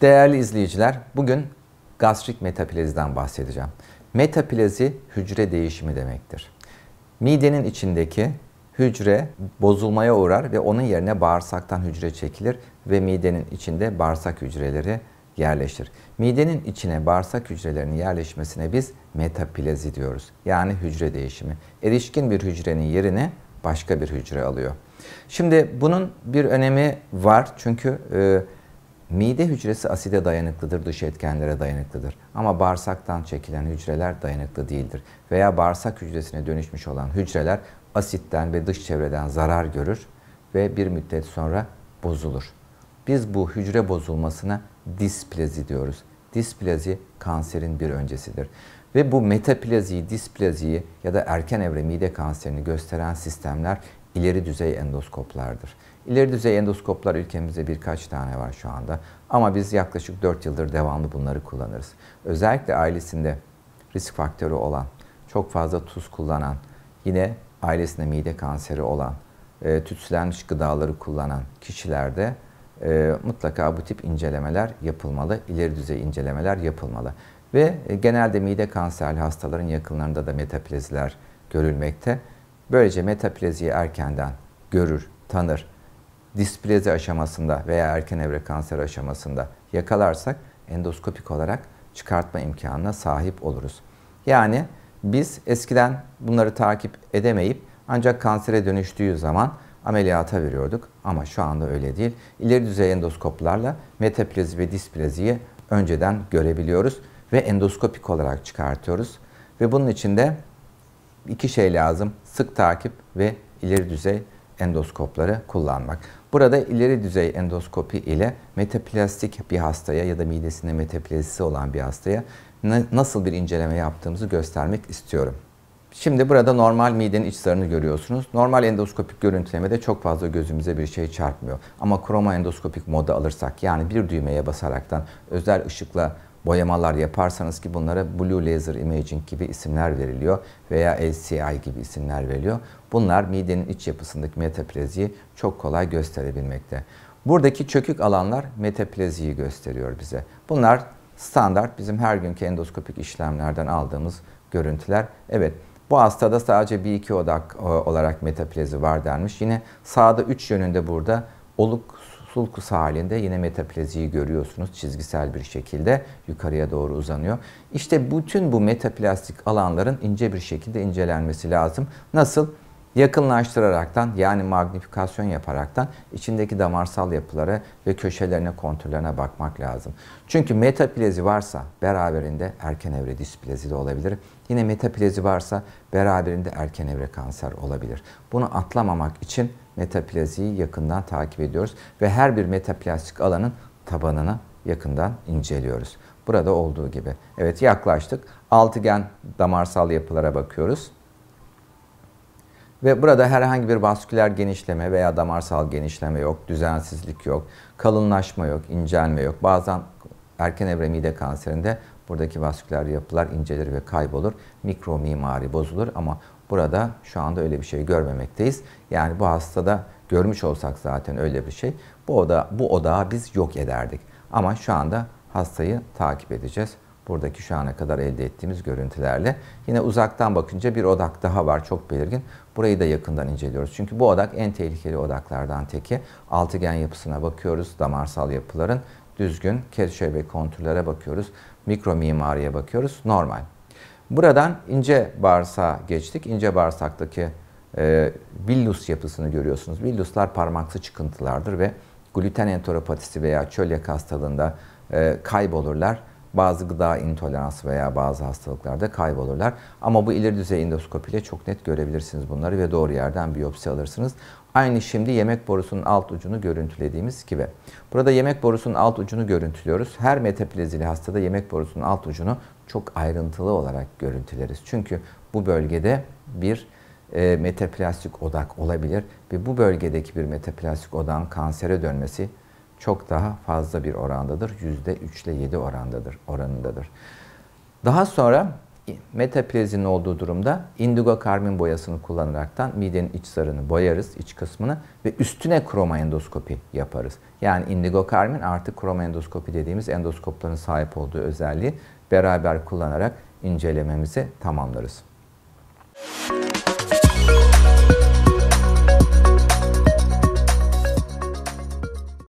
Değerli izleyiciler, bugün gastrik metapleziden bahsedeceğim. Metaplezi hücre değişimi demektir. Midenin içindeki hücre bozulmaya uğrar ve onun yerine bağırsaktan hücre çekilir ve midenin içinde bağırsak hücreleri yerleşir. Midenin içine bağırsak hücrelerinin yerleşmesine biz metaplezi diyoruz. Yani hücre değişimi. Erişkin bir hücrenin yerine başka bir hücre alıyor. Şimdi bunun bir önemi var çünkü e, Mide hücresi aside dayanıklıdır, dış etkenlere dayanıklıdır. Ama bağırsaktan çekilen hücreler dayanıklı değildir. Veya bağırsak hücresine dönüşmüş olan hücreler asitten ve dış çevreden zarar görür ve bir müddet sonra bozulur. Biz bu hücre bozulmasına displazi diyoruz. Displazi kanserin bir öncesidir. Ve bu metaplaziyi, displaziyi ya da erken evre mide kanserini gösteren sistemler ileri düzey endoskoplardır. İleri düzey endoskoplar ülkemizde birkaç tane var şu anda ama biz yaklaşık 4 yıldır devamlı bunları kullanırız. Özellikle ailesinde risk faktörü olan, çok fazla tuz kullanan, yine ailesinde mide kanseri olan, e, tütsülenmiş gıdaları kullanan kişilerde e, mutlaka bu tip incelemeler yapılmalı, ileri düzey incelemeler yapılmalı. Ve e, genelde mide kanserli hastaların yakınlarında da metaplaziler görülmekte. Böylece metaplaziyi erkenden görür, tanır. Displezi aşamasında veya erken evre kanser aşamasında yakalarsak endoskopik olarak çıkartma imkanına sahip oluruz. Yani biz eskiden bunları takip edemeyip ancak kansere dönüştüğü zaman ameliyata veriyorduk ama şu anda öyle değil. İleri düzey endoskoplarla metaplazi ve displaziyi önceden görebiliyoruz ve endoskopik olarak çıkartıyoruz. Ve bunun için de iki şey lazım. Sık takip ve ileri düzey endoskopları kullanmak. Burada ileri düzey endoskopi ile metaplastik bir hastaya ya da midesinde metaplasisi olan bir hastaya nasıl bir inceleme yaptığımızı göstermek istiyorum. Şimdi burada normal midenin iç zarını görüyorsunuz. Normal endoskopik görüntülemede çok fazla gözümüze bir şey çarpmıyor. Ama kroma endoskopik moda alırsak yani bir düğmeye basaraktan özel ışıkla boyamalar yaparsanız ki bunlara Blue Laser Imaging gibi isimler veriliyor veya LCI gibi isimler veriliyor. Bunlar midenin iç yapısındaki metaplaziyi çok kolay gösterebilmekte. Buradaki çökük alanlar metaplaziyi gösteriyor bize. Bunlar standart bizim her günkü endoskopik işlemlerden aldığımız görüntüler. Evet bu hastada sadece bir iki odak e, olarak metaplazi var denmiş. Yine sağda 3 yönünde burada oluk sulkus halinde yine metaplaziyi görüyorsunuz çizgisel bir şekilde yukarıya doğru uzanıyor. İşte bütün bu metaplastik alanların ince bir şekilde incelenmesi lazım. Nasıl? yakınlaştıraraktan yani magnifikasyon yaparaktan içindeki damarsal yapılara ve köşelerine konturlarına bakmak lazım. Çünkü metaplezi varsa beraberinde erken evre displezi de olabilir. Yine metaplezi varsa beraberinde erken evre kanser olabilir. Bunu atlamamak için metaplaziyi yakından takip ediyoruz ve her bir metaplastik alanın tabanını yakından inceliyoruz. Burada olduğu gibi. Evet yaklaştık. Altıgen damarsal yapılara bakıyoruz. Ve burada herhangi bir vasküler genişleme veya damarsal genişleme yok, düzensizlik yok, kalınlaşma yok, incelme yok. Bazen erken evre mide kanserinde buradaki vasküler yapılar incelir ve kaybolur. Mikro mimari bozulur ama burada şu anda öyle bir şey görmemekteyiz. Yani bu hastada görmüş olsak zaten öyle bir şey. Bu oda bu odağı biz yok ederdik. Ama şu anda hastayı takip edeceğiz buradaki şu ana kadar elde ettiğimiz görüntülerle. Yine uzaktan bakınca bir odak daha var çok belirgin. Burayı da yakından inceliyoruz. Çünkü bu odak en tehlikeli odaklardan teki. Altıgen yapısına bakıyoruz damarsal yapıların. Düzgün keşfe ve konturlara bakıyoruz. Mikro mimariye bakıyoruz. Normal. Buradan ince bağırsağa geçtik. İnce bağırsaktaki e, billus yapısını görüyorsunuz. villuslar parmaksı çıkıntılardır ve gluten enteropatisi veya çölyak hastalığında e, kaybolurlar bazı gıda intoleransı veya bazı hastalıklarda kaybolurlar. Ama bu ileri düzey endoskopiyle çok net görebilirsiniz bunları ve doğru yerden biyopsi alırsınız. Aynı şimdi yemek borusunun alt ucunu görüntülediğimiz gibi. Burada yemek borusunun alt ucunu görüntülüyoruz. Her metaplezili hastada yemek borusunun alt ucunu çok ayrıntılı olarak görüntüleriz. Çünkü bu bölgede bir e, metaplastik odak olabilir ve bu bölgedeki bir metaplastik odan kansere dönmesi çok daha fazla bir orandadır. Yüzde 3 ile 7 orandadır, oranındadır. Daha sonra metaplezinin olduğu durumda indigo karmin boyasını kullanaraktan midenin iç zarını boyarız, iç kısmını ve üstüne kroma yaparız. Yani indigo karmin artık kroma dediğimiz endoskopların sahip olduğu özelliği beraber kullanarak incelememizi tamamlarız. Müzik